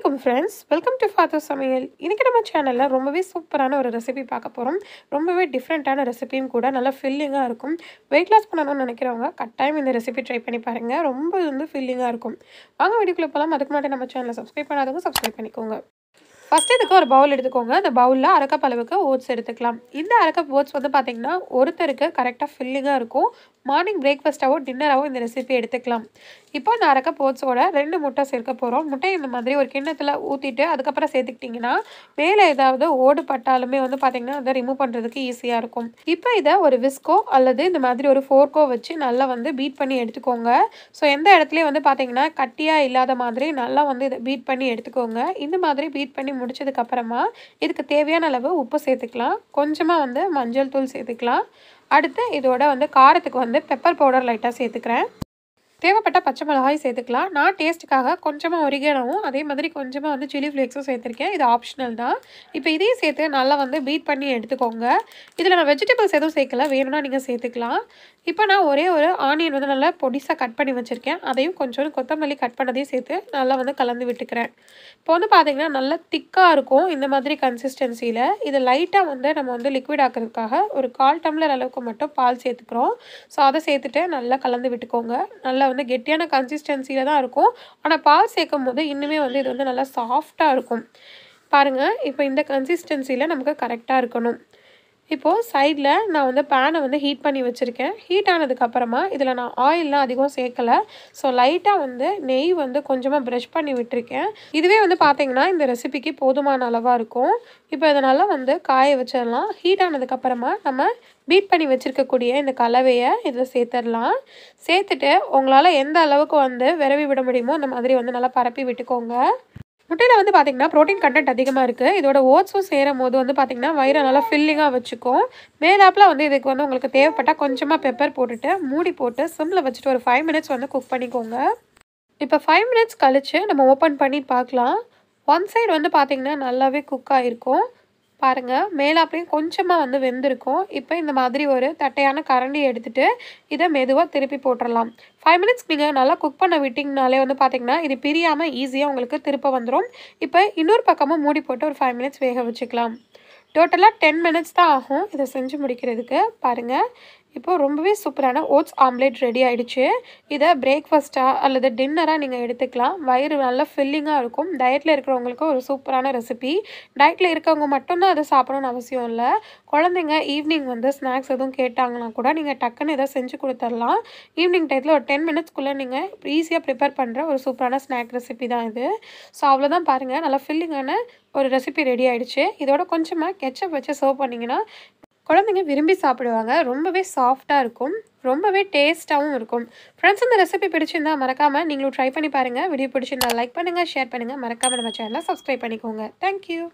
வணக்கம் friends welcome to father சமையல் இன்றைக்கி நம்ம சேனலில் ரொம்பவே சூப்பரான ஒரு ரெசிபி பார்க்க போகிறோம் ரொம்பவே டிஃப்ரெண்ட்டான ரெசிபியும் கூட நல்லா ஃபில்லிங்காக இருக்கும் வெயிட் லாஸ் பண்ணணும்னு நினைக்கிறவங்க கட்டாயம் இந்த ரெசிபி ட்ரை பண்ணி பாருங்கள் ரொம்ப வந்து ஃபில்லிங்காக இருக்கும் வாங்க வீடியோக்குள்ள போகலாம் அதுக்கு முன்னாடி நம்ம சேனலை சப்ஸ்கிரைப் பண்ணாதவங்க சப்ஸ்கிரைப் பண்ணிக்கோங்க ஃபஸ்ட் இதுக்கு ஒரு பவுல் எடுத்துக்கோங்க அந்த பவுலில் அரைக்கப் அளவுக்கு ஓட்ஸ் எடுத்துக்கலாம் இந்த அரைக்கப் ஓட்ஸ் வந்து பார்த்திங்கன்னா ஒருத்தருக்கு கரெக்டாக ஃபில்லிங்காக இருக்கும் மார்னிங் பிரேக்ஃபாஸ்ட்டாகவும் டின்னராகவோ இந்த ரெசிபி எடுத்துக்கலாம் இப்போ நான் அரைக்க போட்ஸோட ரெண்டு முட்டை சேர்க்க போகிறோம் முட்டை இந்த மாதிரி ஒரு கிண்ணத்தில் ஊற்றிட்டு அதுக்கப்புறம் சேர்த்துக்கிட்டிங்கன்னா மேலே ஏதாவது ஓடு பட்டாலுமே வந்து பார்த்திங்கன்னா அதை ரிமூவ் பண்ணுறதுக்கு ஈஸியாக இருக்கும் இப்போ இதை ஒரு விஸ்கோ அல்லது இந்த மாதிரி ஒரு ஃபோர்க்கோ வச்சு நல்லா வந்து பீட் பண்ணி எடுத்துக்கோங்க ஸோ எந்த இடத்துலையும் வந்து பார்த்திங்கன்னா கட்டியாக இல்லாத மாதிரி நல்லா வந்து இதை பீட் பண்ணி எடுத்துக்கோங்க இந்த மாதிரி பீட் பண்ணி முடிச்சதுக்கப்புறமா இதுக்கு தேவையான அளவு உப்பு சேர்த்துக்கலாம் கொஞ்சமாக வந்து மஞ்சள் தூள் சேர்த்துக்கலாம் அடுத்து இதோட வந்து காரத்துக்கு வந்து பெப்பர் பவுடர் லைட்டாக சேர்த்துக்கிறேன் தேவைப்பட்ட பச்சை மிளகாய் சேர்த்துக்கலாம் நான் டேஸ்ட்டுக்காக கொஞ்சமாக ஒரிகேனவும் அதே மாதிரி கொஞ்சமாக வந்து சில்லி ஃப்ளேக்ஸும் சேர்த்துருக்கேன் இது ஆப்ஷனல் தான் இப்போ இதையும் சேர்த்து நல்லா வந்து பீட் பண்ணி எடுத்துக்கோங்க இதில் நான் வெஜிடபிள்ஸ் எதுவும் சேர்க்கல வேணும்னா நீங்கள் சேர்த்துக்கலாம் இப்போ நான் ஒரே ஒரு ஆனியன் வந்து நல்லா பொடிசாக கட் பண்ணி வச்சுருக்கேன் அதையும் கொஞ்சம் கொத்தமல்லி கட் பண்ணதையும் சேர்த்து நல்லா வந்து கலந்து விட்டுக்கிறேன் இப்போ வந்து பார்த்திங்கன்னா நல்லா திக்காக இருக்கும் இந்த மாதிரி கன்சிஸ்டன்சியில் இது லைட்டாக வந்து நம்ம வந்து லிக்விட் ஆக்கிறதுக்காக ஒரு கால் டம்ளர் அளவுக்கு மட்டும் பால் சேர்த்துக்கிறோம் ஸோ அதை சேர்த்துட்டு நல்லா கலந்து விட்டுக்கோங்க நல்லா வந்து கெட்டியான கன்சிஸ்டன்சியில் தான் இருக்கும் ஆனால் பால் சேர்க்கும் போது இன்னுமே வந்து இது வந்து நல்லா சாஃப்டாக இருக்கும் பாருங்கள் இப்போ இந்த கன்சிஸ்டன்சியில் நமக்கு கரெக்டாக இருக்கணும் இப்போது சைடில் நான் வந்து பேனை வந்து ஹீட் பண்ணி வச்சுருக்கேன் ஹீட் ஆனதுக்கப்புறமா இதில் நான் ஆயிலெலாம் அதிகம் சேர்க்கலை ஸோ லைட்டாக வந்து நெய் வந்து கொஞ்சமாக ப்ரஷ் பண்ணி விட்டுருக்கேன் இதுவே வந்து பார்த்திங்கன்னா இந்த ரெசிபிக்கு போதுமான அளவாக இருக்கும் இப்போ இதனால் வந்து காய வச்சிடலாம் ஹீட் ஆனதுக்கப்புறமா நம்ம பீட் பண்ணி வச்சுருக்கக்கூடிய இந்த கலவையை இதில் சேர்த்துடலாம் சேர்த்துட்டு உங்களால் எந்த அளவுக்கு வந்து விரவி விட முடியுமோ இந்த மாதிரி வந்து நல்லா பரப்பி விட்டுக்கோங்க முட்டையில் வந்து பார்த்திங்கன்னா ப்ரோட்டீன் கண்டென்ட் அதிகமாக இருக்குது இதோட ஓட்ஸும் சேரும் போது வந்து பார்த்திங்கன்னா வயிறை நல்லா ஃபில்லிங்காக வச்சுக்கும் மேலாப்பில் வந்து இதுக்கு வந்து உங்களுக்கு தேவைப்பட்டால் கொஞ்சமாக பெப்பர் போட்டுட்டு மூடி போட்டு சிம்மில் வச்சுட்டு ஒரு ஃபைவ் மினிட்ஸ் வந்து குக் பண்ணிக்கோங்க இப்போ ஃபைவ் மினிட்ஸ் கழித்து நம்ம ஓப்பன் பண்ணி பார்க்கலாம் ஒன் சைடு வந்து பார்த்திங்கன்னா நல்லாவே குக் ஆகிருக்கும் பாருங்கள் மேலே அப்படியே கொஞ்சமாக வந்து வெந்திருக்கும் இப்போ இந்த மாதிரி ஒரு தட்டையான கரண்டி எடுத்துகிட்டு இதை மெதுவாக திருப்பி போட்டுடலாம் ஃபைவ் மினிட்ஸ் நீங்கள் நல்லா குக் பண்ண விட்டிங்கனாலே வந்து பார்த்திங்கன்னா இது பிரியாமல் ஈஸியாக உங்களுக்கு திருப்ப வந்துடும் இப்போ இன்னொரு பக்கமும் மூடி போட்டு ஒரு ஃபைவ் மினிட்ஸ் வேக வச்சுக்கலாம் டோட்டலாக டென் மினிட்ஸ் தான் ஆகும் இதை செஞ்சு முடிக்கிறதுக்கு பாருங்கள் இப்போது ரொம்பவே சூப்பரான ஓட்ஸ் ஆம்லேட் ரெடி ஆகிடுச்சு இதை பிரேக்ஃபாஸ்ட்டாக அல்லது டின்னராக நீங்கள் எடுத்துக்கலாம் வயிறு நல்லா ஃபில்லிங்காக இருக்கும் டயட்டில் இருக்கிறவங்களுக்கு ஒரு சூப்பரான ரெசிபி டயட்டில் இருக்கவங்க மட்டும்தான் அதை சாப்பிடணும்னு அவசியம் இல்லை குழந்தைங்க ஈவினிங் வந்து ஸ்நாக்ஸ் எதுவும் கேட்டாங்கன்னா கூட நீங்கள் டக்குன்னு இதை செஞ்சு கொடுத்துடலாம் ஈவினிங் டயத்தில் ஒரு டென் மினிட்ஸ்க்குள்ளே நீங்கள் ஈஸியாக ப்ரிப்பேர் பண்ணுற ஒரு சூப்பரான ஸ்நாக் ரெசிபி தான் இது ஸோ அவ்வளோதான் பாருங்கள் நல்லா ஃபில்லிங்கான ஒரு ரெசிபி ரெடி ஆகிடுச்சு இதோட கொஞ்சமாக கெச்சப் வச்சு சர்வ் பண்ணிங்கன்னா குழந்தைங்க விரும்பி சாப்பிடுவாங்க ரொம்பவே சாஃப்டாக இருக்கும் ரொம்பவே டேஸ்ட்டாகவும் இருக்கும் ஃப்ரெண்ட்ஸ் இந்த ரெசிபி பிடிச்சிருந்தா மறக்காமல் நீங்களும் ட்ரை பண்ணி பாருங்கள் வீடியோ பிடிச்சிருந்தா லைக் பண்ணுங்கள் ஷேர் பண்ணுங்கள் மறக்காமல் நம்ம சேனலை சப்ஸ்கிரைப் பண்ணிக்கோங்க தேங்க்யூ